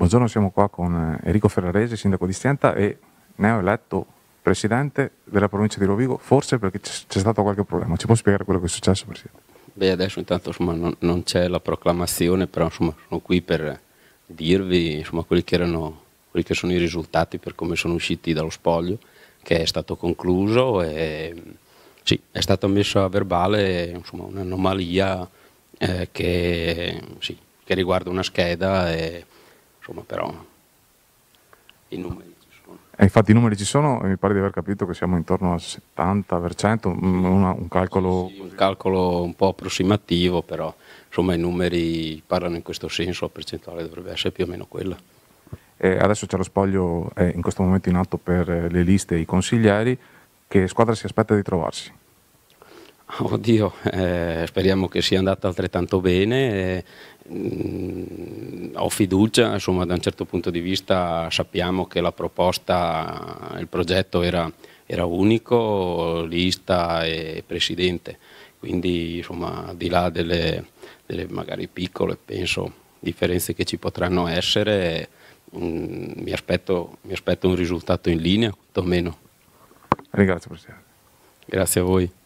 Buongiorno, siamo qua con eh, Enrico Ferrarese, sindaco di Stienta e neoeletto presidente della provincia di Rovigo, forse perché c'è stato qualche problema. Ci può spiegare quello che è successo, Presidente? Beh, adesso intanto insomma, non, non c'è la proclamazione, però insomma, sono qui per dirvi insomma, quelli, che erano, quelli che sono i risultati per come sono usciti dallo spoglio, che è stato concluso e sì, è stata messa a verbale insomma, un'anomalia eh, che, sì, che, riguarda una scheda. E, insomma, però i numeri ci sono. E eh, infatti i numeri ci sono e mi pare di aver capito che siamo intorno al 70%, mm, una, un, calcolo... Sì, sì, un calcolo un po' approssimativo, però insomma i numeri parlano in questo senso, la percentuale dovrebbe essere più o meno quella. E adesso c'è lo spoglio eh, in questo momento in atto per eh, le liste e i consiglieri. Che squadra si aspetta di trovarsi? Oddio, eh, speriamo che sia andata altrettanto bene. Eh, mm, ho fiducia, insomma da un certo punto di vista sappiamo che la proposta, il progetto era, era unico, lista e presidente, quindi insomma di là delle, delle magari piccole, penso, differenze che ci potranno essere, mh, mm, mi, aspetto, mi aspetto un risultato in linea, quantomeno. Ringrazio Presidente. Grazie a voi.